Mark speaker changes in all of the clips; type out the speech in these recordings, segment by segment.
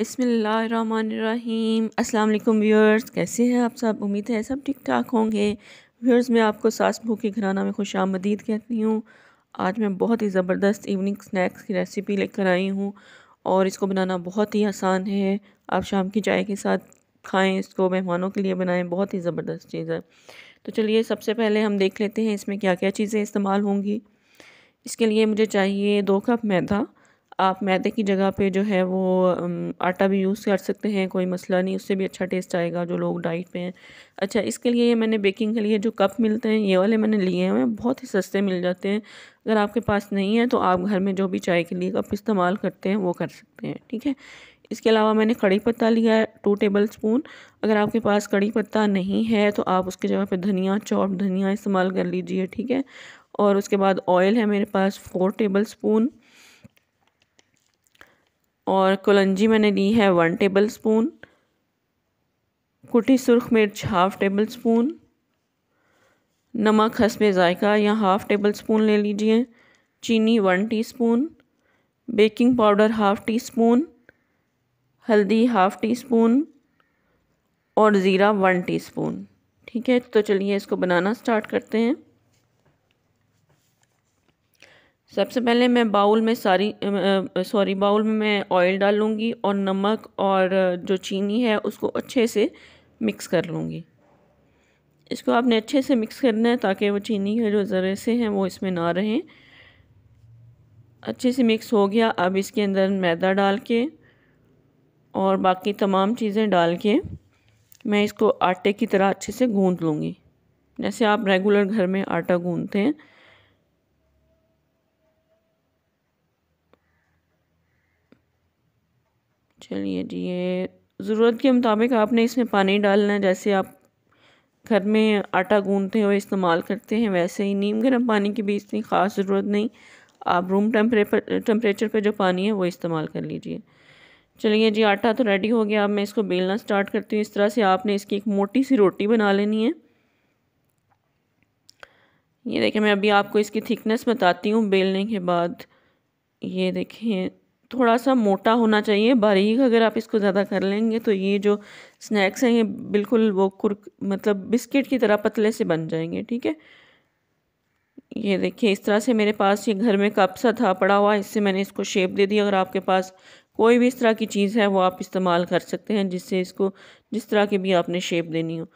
Speaker 1: बसमीम अल्लाम व्यूअर्स कैसे हैं आप सब उम्मीद है सब ठीक ठाक होंगे व्यूअर्स मैं आपको सास बहू के घराना में खुश आमदीद कहती हूँ आज मैं बहुत ही ज़बरदस्त इवनिंग स्नैक्स की रेसिपी लेकर आई हूँ और इसको बनाना बहुत ही आसान है आप शाम की चाय के साथ खाएं इसको मेहमानों के लिए बनाएं बहुत ही ज़बरदस्त चीज़ है तो चलिए सबसे पहले हम देख लेते हैं इसमें क्या क्या चीज़ें इस्तेमाल होंगी इसके लिए मुझे चाहिए दो कप मैदा आप मैदे की जगह पे जो है वो आटा भी यूज़ कर सकते हैं कोई मसला नहीं उससे भी अच्छा टेस्ट आएगा जो लोग डाइट पे हैं अच्छा इसके लिए मैंने बेकिंग के लिए जो कप मिलते हैं ये वाले मैंने लिए हुए हैं बहुत ही सस्ते मिल जाते हैं अगर आपके पास नहीं है तो आप घर में जो भी चाय के लिए कप इस्तेमाल करते हैं वो कर सकते हैं ठीक है इसके अलावा मैंने कड़ी पत्ता लिया है टू टेबल स्पून अगर आपके पास कड़ी पत्ता नहीं है तो आप उसके जगह पे धनिया चॉप धनिया इस्तेमाल कर लीजिए ठीक है और उसके बाद ऑयल है मेरे पास फोर टेबल स्पून और कलंजी मैंने ली है वन टेबल स्पून कुटी सुरख मिर्च हाफ़ टेबल स्पून नमक हसब ज़ायका या हाफ़ टेबल स्पून ले लीजिए चीनी one teaspoon baking powder half teaspoon हल्दी हाफ़ टी स्पून और ज़ीरा वन टीस्पून ठीक है तो चलिए इसको बनाना स्टार्ट करते हैं सबसे पहले मैं बाउल में सारी सॉरी बाउल में मैं ऑयल डाल लूँगी और नमक और जो चीनी है उसको अच्छे से मिक्स कर लूँगी इसको आपने अच्छे से मिक्स करना है ताकि वो चीनी के जो ज़रे से हैं वो इसमें ना रहें अच्छे से मिक्स हो गया अब इसके अंदर मैदा डाल के और बाकी तमाम चीज़ें डाल के मैं इसको आटे की तरह अच्छे से गूँध लूँगी जैसे आप रेगुलर घर में आटा गूँधते हैं चलिए जी ये ज़रूरत के मुताबिक आपने इसमें पानी डालना है जैसे आप घर में आटा गूंदते हुए इस्तेमाल करते हैं वैसे ही नीम गर्म पानी की भी इतनी ख़ास ज़रूरत नहीं आप रूम टेम्परेचर टेम्परेचर पर जो पानी है वो इस्तेमाल कर लीजिए चलिए जी आटा तो रेडी हो गया अब मैं इसको बेलना स्टार्ट करती हूँ इस तरह से आपने इसकी एक मोटी सी रोटी बना लेनी है ये देखें मैं अभी आपको इसकी थिकनेस बताती हूँ बेलने के बाद ये देखें थोड़ा सा मोटा होना चाहिए बारीक अगर आप इसको ज़्यादा कर लेंगे तो ये जो स्नैक्स हैं ये बिल्कुल वो कुर मतलब बिस्किट की तरह पतले से बन जाएंगे ठीक है ये देखिए इस तरह से मेरे पास ये घर में कप सा था पड़ा हुआ इससे मैंने इसको शेप दे दी अगर आपके पास कोई भी इस तरह की चीज़ है वो आप इस्तेमाल कर सकते हैं जिससे इसको जिस तरह की भी आपने शेप देनी हो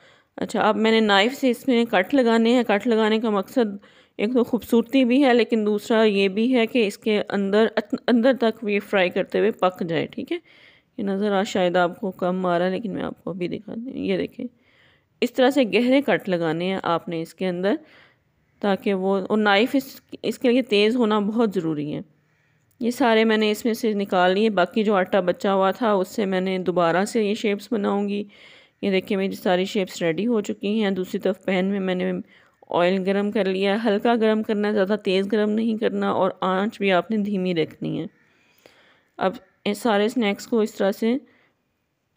Speaker 1: अच्छा अब मैंने नाइफ़ से इसमें कट लगाने हैं कट लगाने का मकसद एक तो खूबसूरती भी है लेकिन दूसरा ये भी है कि इसके अंदर अंदर तक ये फ्राई करते हुए पक जाए ठीक है ये नज़र आ शायद आपको कम आ रहा है लेकिन मैं आपको अभी दिखा दें ये देखें इस तरह से गहरे कट लगाने हैं आपने इसके अंदर ताकि वो और नाइफ़ इस, इसके लिए तेज़ होना बहुत ज़रूरी है ये सारे मैंने इसमें से निकाल लिए बाकी जो आटा बचा हुआ था उससे मैंने दोबारा से ये शेप्स बनाऊँगी ये देखिए मेरी सारी शेप्स रेडी हो चुकी हैं दूसरी तरफ पैन में मैंने ऑयल गरम कर लिया हल्का गरम करना ज़्यादा तेज़ गरम नहीं करना और आंच भी आपने धीमी रखनी है अब इस सारे स्नैक्स को इस तरह से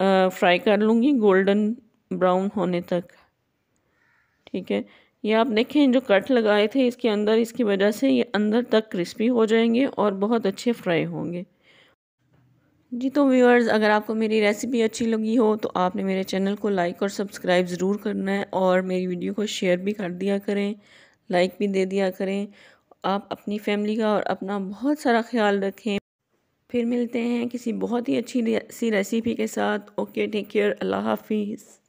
Speaker 1: फ्राई कर लूँगी गोल्डन ब्राउन होने तक ठीक है ये आप देखें जो कट लगाए थे इसके अंदर इसकी वजह से ये अंदर तक क्रिस्पी हो जाएंगे और बहुत अच्छे फ्राई होंगे जी तो व्यूअर्स अगर आपको मेरी रेसिपी अच्छी लगी हो तो आपने मेरे चैनल को लाइक और सब्सक्राइब ज़रूर करना है और मेरी वीडियो को शेयर भी कर दिया करें लाइक भी दे दिया करें आप अपनी फैमिली का और अपना बहुत सारा ख्याल रखें फिर मिलते हैं किसी बहुत ही अच्छी सी रेसिपी के साथ ओके टेक केयर अल्लाह हाफिज़